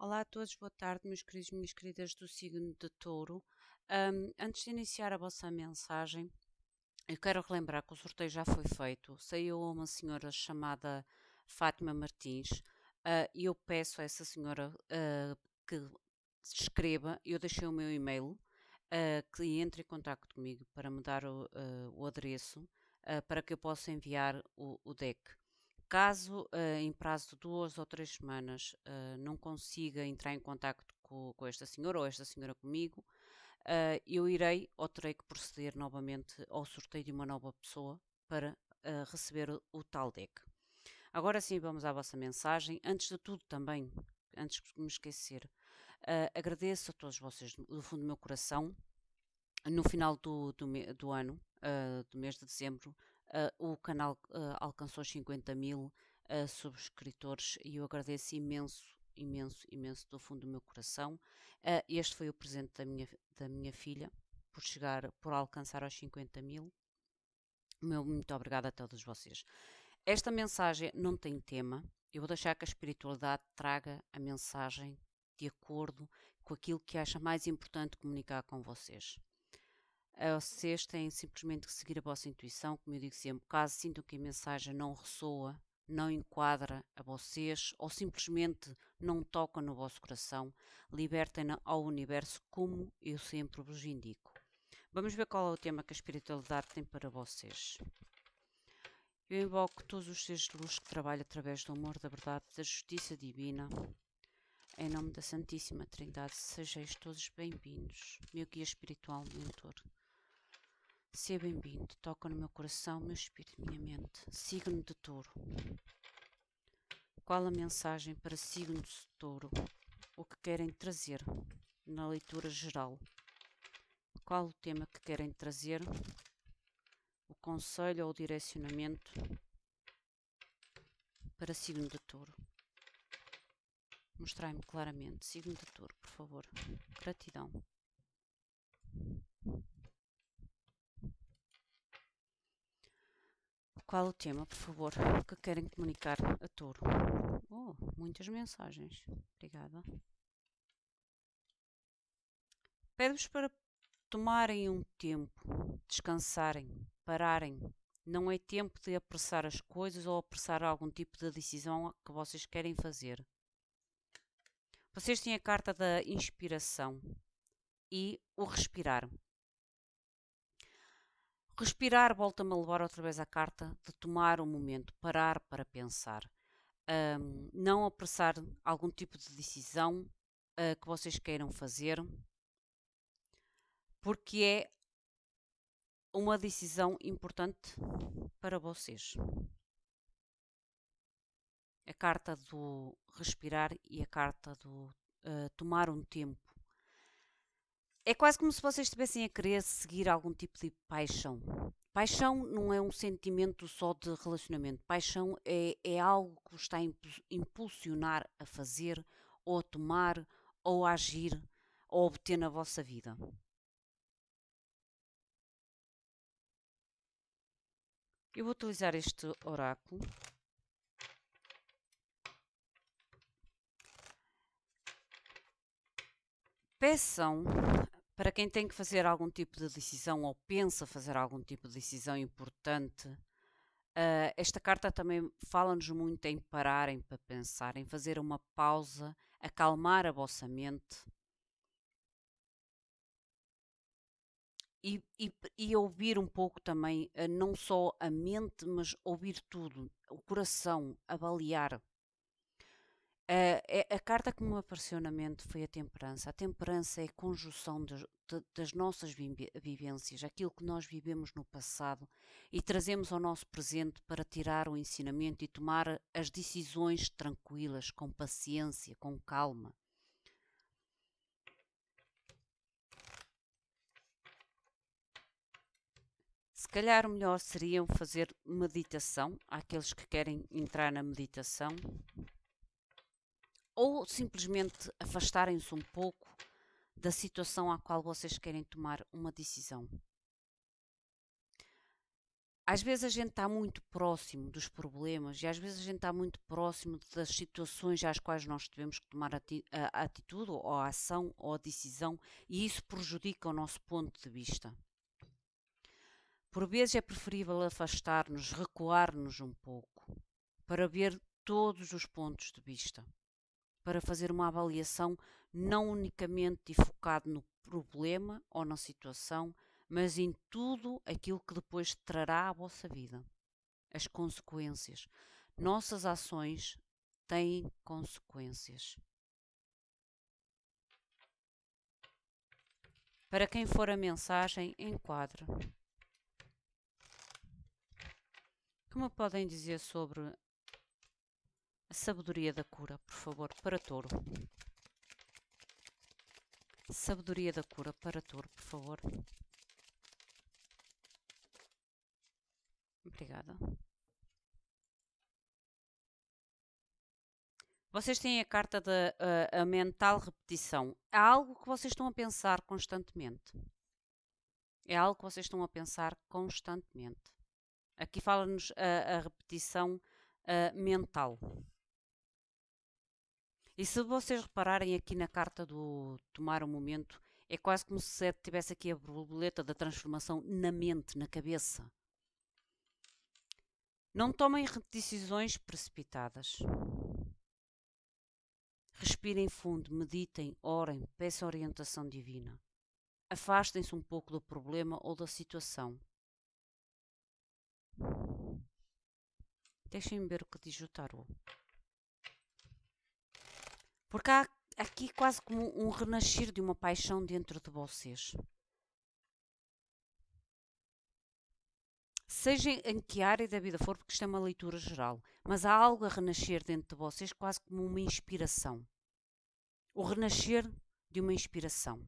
Olá a todos, boa tarde, meus queridos e minhas queridas do signo de Touro. Um, antes de iniciar a vossa mensagem, eu quero relembrar que o sorteio já foi feito. Saiu uma senhora chamada Fátima Martins ah, e eu peço a essa senhora uh, que se escreva. Eu deixei o meu e-mail uh, que entre em contato comigo para me dar o, o adereço para que eu possa enviar o, o deck. Caso uh, em prazo de duas ou três semanas uh, não consiga entrar em contato com, com, esta senhora ou esta senhora comigo, uh, eu irei ou terei que proceder novamente ao sorteio de uma nova pessoa para receber o, o tal deck. Agora sim, vamos à vossa mensagem. Antes de tudo, também, antes de me esquecer, agradeço a todos vocês do fundo do meu coração. No final do, do, do ano, do mês de dezembro, ah, o canal ah, alcançou 50 mil ah, subscritores e eu agradeço imenso, imenso, imenso do fundo do meu coração. este foi o presente da minha, da minha filha por chegar, por alcançar aos 50 mil. Meu muito obrigada a todos vocês. Esta mensagem não tem tema. Eu vou deixar que a espiritualidade traga a mensagem de acordo com aquilo que acha mais importante comunicar com vocês. Vocês têm simplesmente que seguir a vossa intuição, como eu digo sempre, caso sintam que a mensagem não ressoa, não enquadra a vocês ou simplesmente não toca no vosso coração, libertem-na ao universo, como eu sempre vos indico. Vamos ver qual é o tema que a espiritualidade tem para vocês. Eu invoco todos os seres de luz que trabalham através do amor, da verdade, da justiça divina. Em nome da Santíssima Trindade, sejais todos bem-vindos, meu guia espiritual, mentor. Seja bem-vindo, toca no meu coração, meu espírito, minha mente. Signo de touro. Qual a mensagem para signo de touro? O que querem trazer na leitura geral? Qual o tema que querem trazer? O conselho ou o direcionamento para signo de touro? Mostrai-me claramente. Signo de touro, por favor. Gratidão. Qual o tema, por favor, que querem comunicar a Touro? Oh, muitas mensagens. Obrigada. Pede-vos para tomarem um tempo, descansarem, pararem. Não é tempo de apressar as coisas ou apressar algum tipo de decisão que vocês querem fazer. Vocês têm a carta da inspiração e o respirar. Respirar volta-me a levar outra vez à carta de tomar um momento, parar para pensar. Um, não apressar algum tipo de decisão uh, que vocês queiram fazer, porque é uma decisão importante para vocês. A carta do respirar e a carta do uh, tomar um tempo é quase como se vocês estivessem a querer seguir algum tipo de paixão. Paixão não é um sentimento só de relacionamento. Paixão é, é algo que está a impulsionar a fazer, ou a tomar, ou a agir, ou a obter na vossa vida. Eu vou utilizar este oráculo. Peçam para quem tem que fazer algum tipo de decisão ou pensa fazer algum tipo de decisão importante, uh, esta carta também fala-nos muito em pararem para pensar, em fazer uma pausa, acalmar a vossa mente e, e, e ouvir um pouco também, uh, não só a mente, mas ouvir tudo, o coração, avaliar. A, eh, é, a carta que me apareceu na mente foi a temperança. A temperança é a conjunção de, de, das nossas vivências, aquilo que nós vivemos no passado e trazemos ao nosso presente para tirar o ensinamento e tomar as decisões tranquilas, com paciência, com calma. Se calhar o melhor seria fazer meditação, aqueles que querem entrar na meditação ou simplesmente afastarem-se um pouco da situação à qual vocês querem tomar uma decisão. Às vezes a gente está muito próximo dos problemas e às vezes a gente está muito próximo das situações às quais nós tivemos que tomar a atitude ou a ação ou a decisão e isso prejudica o nosso ponto de vista. Por vezes é preferível afastar-nos, recuar-nos um pouco, para ver todos os pontos de vista para fazer uma avaliação não unicamente focado no problema ou na situação, mas em tudo aquilo que depois trará à vossa vida. As consequências. Nossas ações têm consequências. Para quem for a mensagem, enquadre. O que me podem dizer sobre a sabedoria da cura, por favor, para touro. Sabedoria da cura para touro, por favor. Obrigada. Vocês têm a carta da eh, a, mental repetição. É algo que vocês estão a pensar constantemente. É algo que vocês estão a pensar constantemente. Aqui fala-nos a, a repetição a, eh, mental. E se vocês repararem aqui na carta do tomar o um momento, é quase como se tivesse aqui a borboleta da transformação na mente, na cabeça. Não tomem decisões precipitadas. Respirem fundo, meditem, orem, peçam orientação divina. Afastem-se um pouco do problema ou da situação. Deixem-me ver o que diz o tarot. Porque há aqui quase como um renascer de uma paixão dentro de vocês. Seja em que área da vida for, porque isto é uma leitura geral, mas há algo a renascer dentro de vocês, quase como uma inspiração. O renascer de uma inspiração.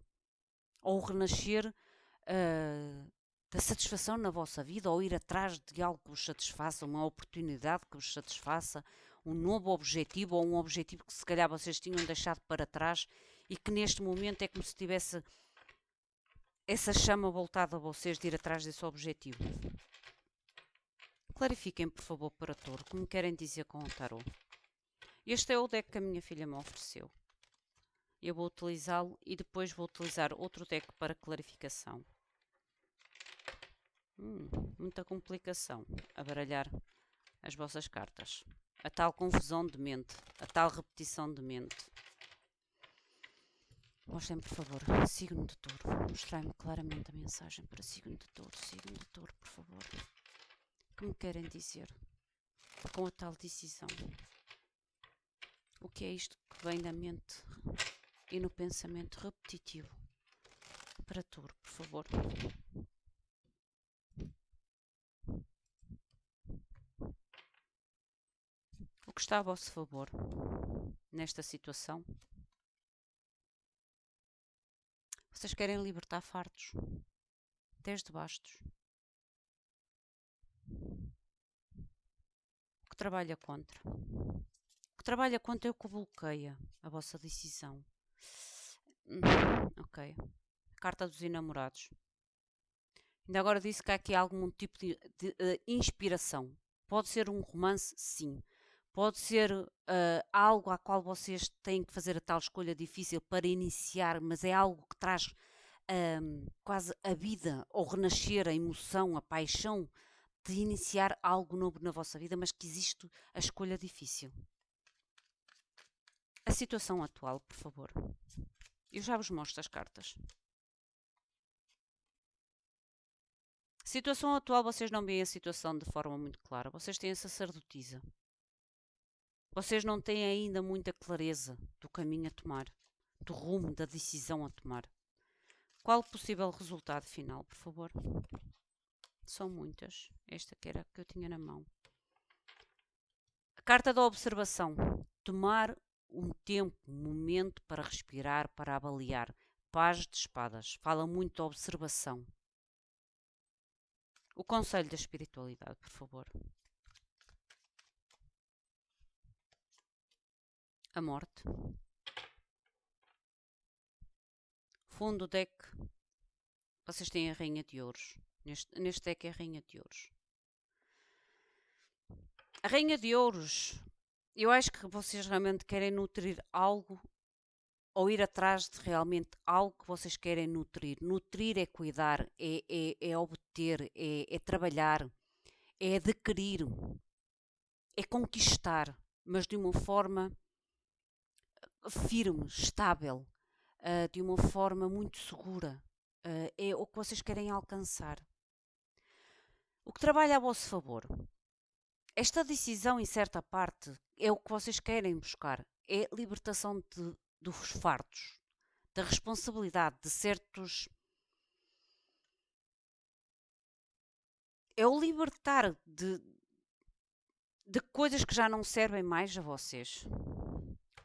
Ou o renascer uh, da satisfação na vossa vida, ou ir atrás de algo que vos satisfaça, uma oportunidade que vos satisfaça, um novo objetivo ou um objetivo que se calhar vocês tinham deixado para trás e que neste momento é como se tivesse essa chama voltada a vocês de ir atrás desse objetivo. Clarifiquem, por favor, para que como querem dizer com o tarô. Este é o deck que a minha filha me ofereceu. Eu vou utilizá-lo e depois vou utilizar outro deck para clarificação. Hum, muita complicação a baralhar as vossas cartas a tal confusão de mente, a tal repetição de mente. Mostrem, por favor, signo de touro. Mostrem-me claramente a mensagem para signo de touro. Signo de touro, por favor. O que me querem dizer com a tal decisão? O que é isto que vem da mente e no pensamento repetitivo? Para touro, por favor. está a vosso favor nesta situação? Vocês querem libertar fartos, desde bastos. O que trabalha contra? O que trabalha contra é o que bloqueia a vossa decisão. Ok. Carta dos enamorados. Ainda agora disse que há aqui algum tipo de, de eh, inspiração. Pode ser um romance, sim pode ser uh, algo a qual vocês têm que fazer a tal escolha difícil para iniciar, mas é algo que traz ehm, quase a vida ou renascer a emoção, a paixão de iniciar algo novo na vossa vida, mas que existe a escolha difícil. A situação atual, por favor. Eu já vos mostro as cartas. Situação atual, vocês não veem a situação de forma muito clara. Vocês têm a sacerdotisa. Vocês não têm ainda muita clareza do caminho a tomar, do rumo da decisão a tomar. Qual o possível resultado final, por favor? São muitas. Esta que era a que eu tinha na mão. A carta da observação. Tomar um tempo, um momento para respirar, para avaliar. Paz de espadas. Fala muito da observação. O conselho da espiritualidade, por favor. a morte. Fundo do deck, vocês têm a Rainha de Ouros. Neste, neste deck é a Rainha de Ouros. A Rainha de Ouros, eu acho que vocês realmente querem nutrir algo ou ir atrás de realmente algo que vocês querem nutrir. Nutrir é cuidar, é, é, é obter, é, é trabalhar, é adquirir, é conquistar, mas de uma forma firme, estável, uh, de uma forma muito segura. Uh, é o que vocês querem alcançar. O que trabalha a vosso favor. Esta decisão, em certa parte, é o que vocês querem buscar. É libertação de, dos fardos, da responsabilidade de certos. É o libertar de, de coisas que já não servem mais a vocês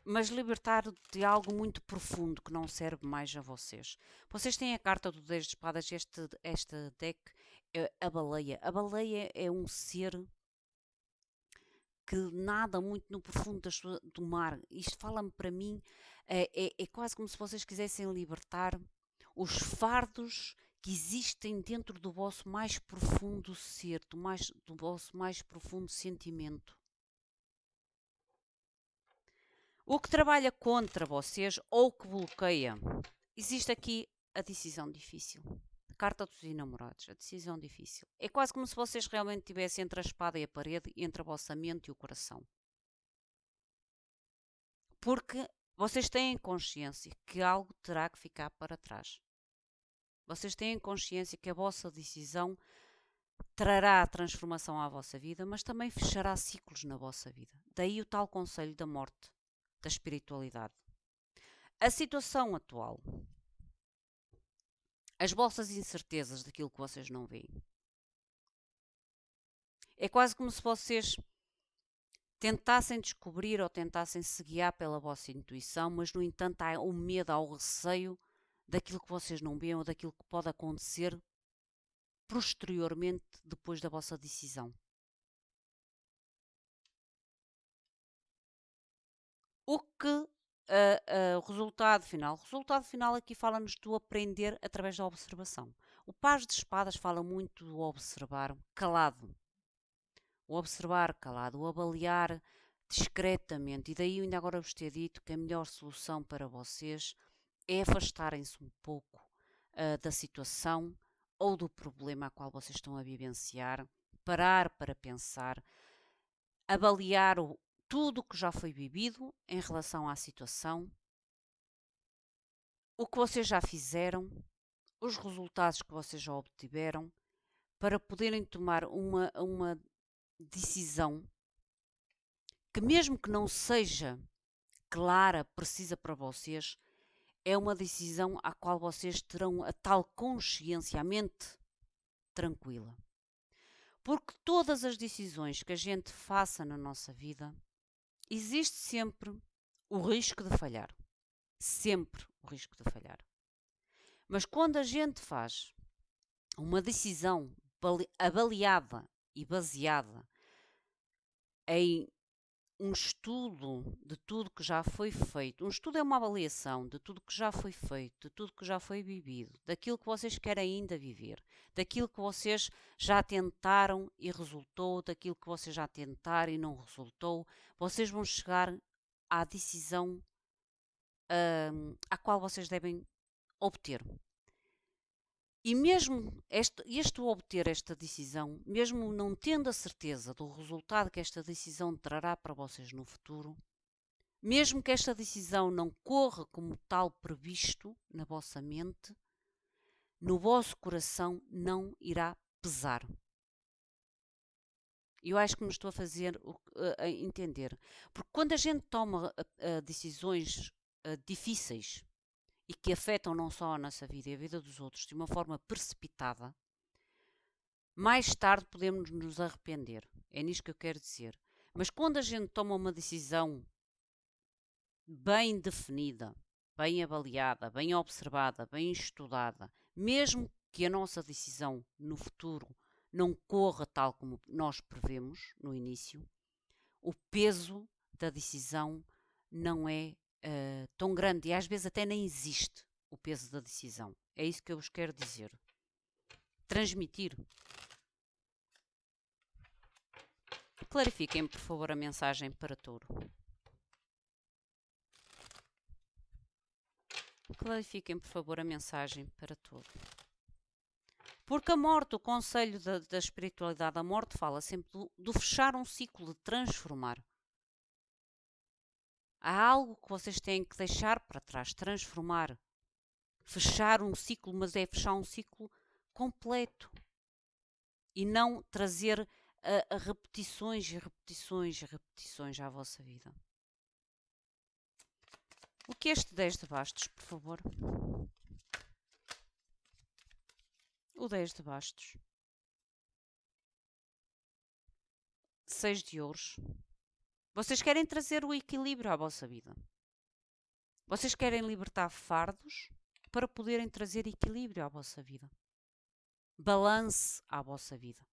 mas libertar de algo muito profundo que não serve mais a vocês. Vocês têm a carta do 10 de espadas, este, este deck é a baleia. A baleia é um ser que nada muito no profundo do mar. Isto fala-me para mim, é, é, é quase como se vocês quisessem libertar os fardos que existem dentro do vosso mais profundo ser, do, mais, do vosso mais profundo sentimento. O que trabalha contra vocês ou que bloqueia. Existe aqui a decisão difícil. Carta dos enamorados, a decisão difícil. É quase como se vocês realmente tivessem entre a espada e a parede, entre a vossa mente e o coração. Porque vocês têm consciência que algo terá que ficar para trás. Vocês têm consciência que a vossa decisão trará transformação à vossa vida, mas também fechará ciclos na vossa vida. Daí o tal conselho da morte da espiritualidade. A situação atual. As bolsas incertezas daquilo que vocês não veem. É quase como se vocês tentassem descobrir ou tentassem se guiar pela vossa intuição, mas no entanto há o medo, há o receio daquilo que vocês não veem ou daquilo que pode acontecer posteriormente depois da vossa decisão. o que uh, uh, resultado final. O resultado final aqui fala-nos do aprender através da observação. O Paz de Espadas fala muito do observar calado. O observar calado, o avaliar discretamente. E daí eu ainda agora vos ter dito que a melhor solução para vocês é afastarem-se um pouco uh, da situação ou do problema a qual vocês estão a vivenciar, parar para pensar, avaliar o, tudo o que já foi bebido em relação à situação, o que vocês já fizeram, os resultados que vocês já obtiveram, para poderem tomar uma, uma decisão que, mesmo que não seja clara, precisa para vocês, é uma decisão à qual vocês terão a tal consciência, a mente tranquila. Porque todas as decisões que a gente faça na nossa vida existe sempre o risco de falhar. Sempre o risco de falhar. Mas quando a gente faz uma decisão avaliada e baseada em um estudo de tudo que já foi feito. Um estudo é uma avaliação de tudo que já foi feito, de tudo que já foi vivido, daquilo que vocês querem ainda viver, daquilo que vocês já tentaram e resultou, daquilo que vocês já tentaram e não resultou. Vocês vão chegar à decisão um, à qual vocês devem obter e mesmo este, este obter esta decisão, mesmo não tendo a certeza do resultado que esta decisão trará para vocês no futuro, mesmo que esta decisão não corra como tal previsto na vossa mente, no vosso coração não irá pesar. Eu acho que me estou a fazer a entender. Porque quando a gente toma decisões difíceis, e que afetam não só a nossa vida e a vida dos outros de uma forma precipitada, mais tarde podemos nos arrepender. É nisto que eu quero dizer. Mas quando a gente toma uma decisão bem definida, bem avaliada, bem observada, bem estudada, mesmo que a nossa decisão no futuro não corra tal como nós prevemos no início, o peso da decisão não é eh, tão grande e às vezes até nem existe o peso da decisão. É isso que eu vos quero dizer. Transmitir. Clarifiquem, por favor, a mensagem para touro. Clarifiquem, por favor, a mensagem para touro. Porque a morte, o conselho da, da espiritualidade, a morte fala sempre do, do fechar um ciclo, de transformar. Há algo que vocês têm que deixar para trás, transformar. Fechar um ciclo, mas é fechar um ciclo completo. E não trazer uh, repetições e repetições e repetições à vossa vida. O que é este 10 de bastos, por favor? O 10 de bastos. 6 de ouros. Vocês querem trazer o equilíbrio à vossa vida. Vocês querem libertar fardos para poderem trazer equilíbrio à vossa vida. Balance à vossa vida.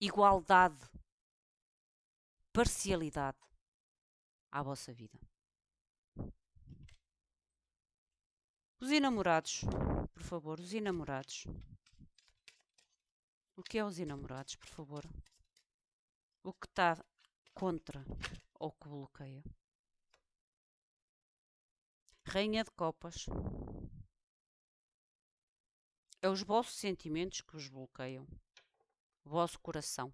Igualdade. Parcialidade à vossa vida. Os enamorados, por favor, os enamorados. O que é os enamorados, por favor? O que está contra ou que bloqueia. Rainha de Copas. É os vossos sentimentos que vos bloqueiam. O vosso coração.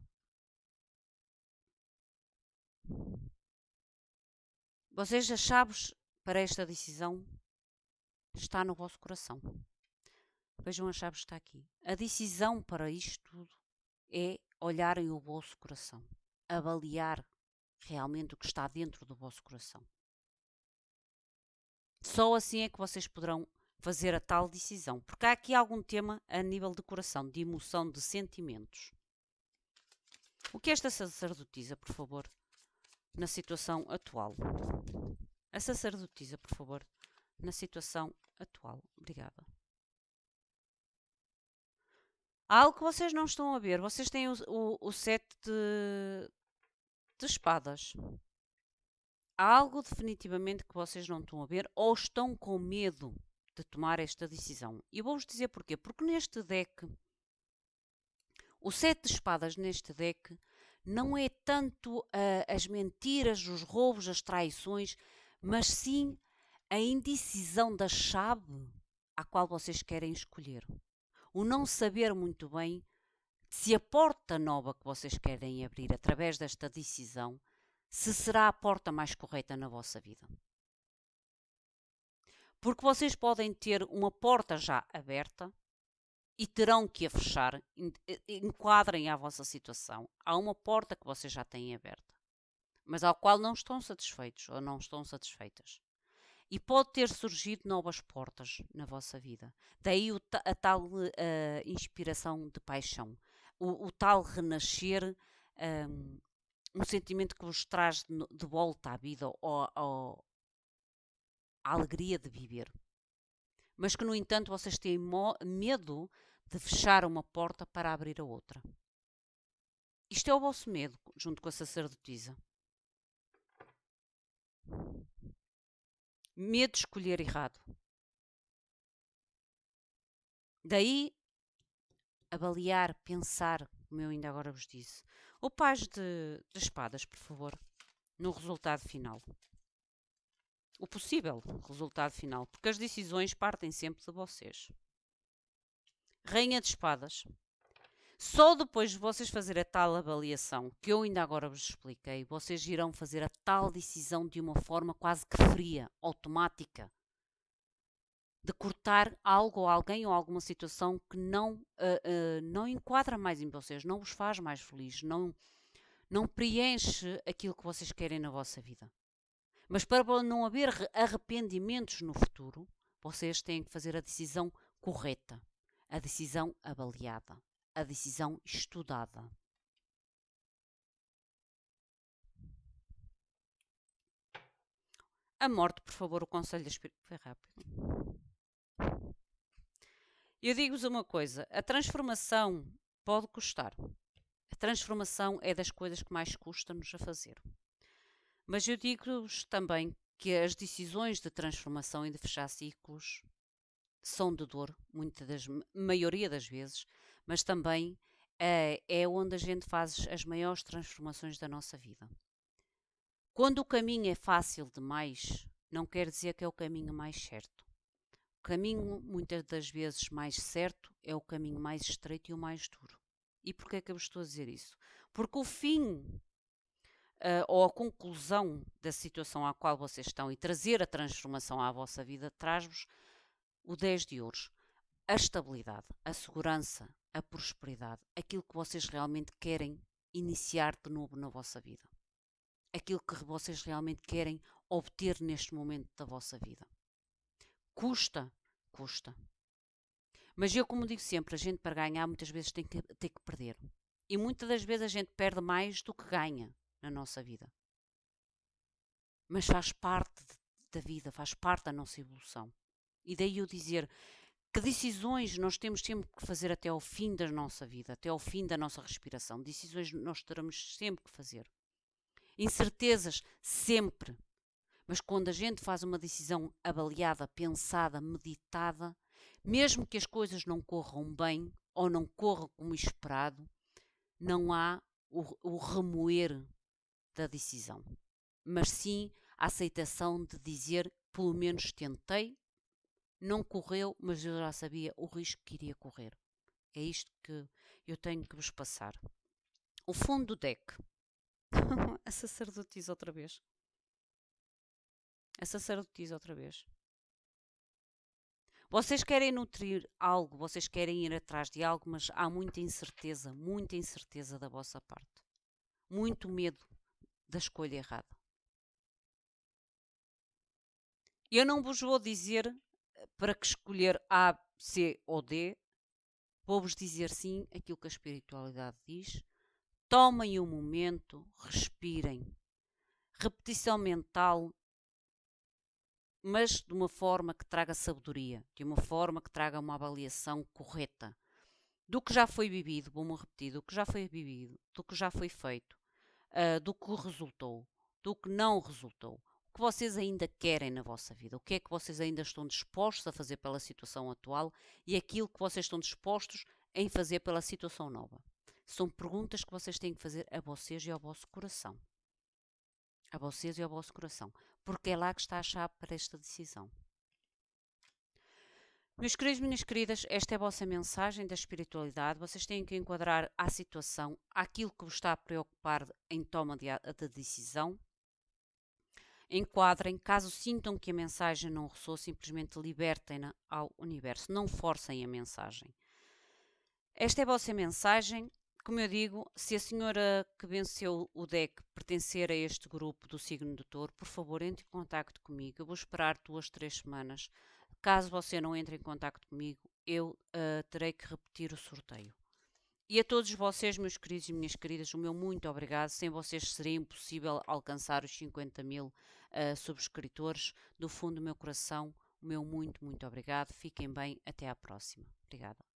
Vocês, as chaves para esta decisão está no vosso coração. Vejam, a chave está aqui. A decisão para isto tudo é olharem o vosso coração, avaliar realmente o que está dentro do vosso coração. Só assim é que vocês poderão fazer a tal decisão, porque há aqui algum tema a nível de coração, de emoção, de sentimentos. O que é esta sacerdotisa, por favor, na situação atual? A sacerdotisa, por favor, na situação atual. Obrigada. Há algo que vocês não estão a ver. Vocês têm o, o, o sete de, de espadas. Há algo definitivamente que vocês não estão a ver ou estão com medo de tomar esta decisão. E vou-vos dizer porquê. Porque neste deck, o sete de espadas neste deck não é tanto uh, as mentiras, os roubos, as traições, mas sim a indecisão da chave a qual vocês querem escolher. O não saber muito bem se a porta nova que vocês querem abrir através desta decisão, se será a porta mais correta na vossa vida. Porque vocês podem ter uma porta já aberta e terão que a fechar, eh, enquadrem a vossa situação. Há uma porta que vocês já têm aberta, mas ao qual não estão satisfeitos ou não estão satisfeitas. E pode ter surgido novas portas na vossa vida. Daí a tal uh, inspiração de paixão o, o tal renascer, um, um, sentimento que vos traz de, de volta à vida, ou, ou, à alegria de viver. Mas que, no entanto, vocês têm medo de fechar uma porta para abrir a outra. Isto é o vosso medo, junto com a sacerdotisa. Medo de escolher errado. Daí Avaliar, pensar, como eu ainda agora vos disse. O paz de, de espadas, por favor, no resultado final. O possível resultado final, porque as decisões partem sempre de vocês. Rainha de espadas. Só depois de vocês fazer a tal avaliação que eu ainda agora vos expliquei, vocês irão fazer a tal decisão de uma forma quase que fria, automática de cortar algo ou alguém ou alguma situação que não, uh, uh, não enquadra mais em vocês, não vos faz mais felizes, não, não preenche aquilo que vocês querem na vossa vida. Mas para não haver arrependimentos no futuro, vocês têm que fazer a decisão correta, a decisão avaliada, a decisão estudada. A morte, por favor, o conselho da espírito. Foi rápido. Eu digo-vos uma coisa: a transformação pode custar. A transformação é das coisas que mais custa-nos a fazer. Mas eu digo-vos também que as decisões de transformação e de fechar ciclos são de dor, muita das, maioria das vezes, mas também é, é onde a gente faz as maiores transformações da nossa vida. Quando o caminho é fácil demais, não quer dizer que é o caminho mais certo. O caminho, muitas das vezes, mais certo é o caminho mais estreito e o mais duro. E porquê é que eu estou a dizer isso? Porque o fim uh, ou a conclusão da situação à qual vocês estão e trazer a transformação à vossa vida traz-vos o 10 de ouros, a estabilidade, a segurança, a prosperidade, aquilo que vocês realmente querem iniciar de novo na vossa vida. Aquilo que vocês realmente querem obter neste momento da vossa vida. Custa, custa. Mas eu, como digo sempre, a gente para ganhar muitas vezes tem que ter que perder. E muitas das vezes a gente perde mais do que ganha na nossa vida. Mas faz parte de, da vida, faz parte da nossa evolução. E daí eu dizer que decisões nós temos sempre que fazer até ao fim da nossa vida, até ao fim da nossa respiração. Decisões nós teremos sempre que fazer. Incertezas, sempre. Mas quando a gente faz uma decisão avaliada, pensada, meditada, mesmo que as coisas não corram bem ou não corram como esperado, não há o, o remoer da decisão, mas sim a aceitação de dizer: pelo menos tentei, não correu, mas eu já sabia o risco que iria correr. É isto que eu tenho que vos passar. O fundo do deck. a sacerdotisa outra vez a sacerdotisa outra vez. Vocês querem nutrir algo, vocês querem ir atrás de algo, mas há muita incerteza, muita incerteza da vossa parte. Muito medo da escolha errada. Eu não vos vou dizer eh, para que escolher A, C ou D, vou-vos dizer sim aquilo que a espiritualidade diz. Tomem o um momento, respirem. Repetição mental mas de uma forma que traga sabedoria, de uma forma que traga uma avaliação correta do que já foi vivido, vou-me repetir, do que já foi vivido, do que já foi feito, uh, do que resultou, do que não resultou, o que vocês ainda querem na vossa vida, o que é que vocês ainda estão dispostos a fazer pela situação atual e aquilo que vocês estão dispostos em fazer pela situação nova. São perguntas que vocês têm que fazer a vocês e ao vosso coração a vocês e ao vosso coração, porque é lá que está a chave para esta decisão. Meus queridos, minhas queridas, esta é a vossa mensagem da espiritualidade. Vocês têm que enquadrar à situação, aquilo que vos está a preocupar em toma de, de decisão. Enquadrem, caso sintam que a mensagem não ressoa, simplesmente libertem-na ao universo. Não forcem a mensagem. Esta é a vossa mensagem como eu digo, se a senhora que venceu o deck pertencer a este grupo do signo do touro, por favor, entre em contato comigo. Eu vou esperar duas, três semanas. Caso você não entre em contato comigo, eu uh, terei que repetir o sorteio. E a todos vocês, meus queridos e minhas queridas, o meu muito obrigado. Sem vocês seria impossível alcançar os 50 mil uh, subscritores. Do fundo do meu coração, o meu muito, muito obrigado. Fiquem bem. Até à próxima. Obrigada.